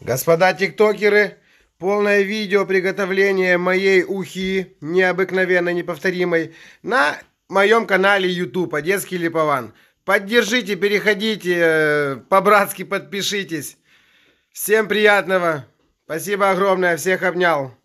Господа тиктокеры, полное видео приготовления моей ухи, необыкновенно неповторимой, на моем канале YouTube «Одесский Липован». Поддержите, переходите, э, по-братски подпишитесь. Всем приятного. Спасибо огромное, всех обнял.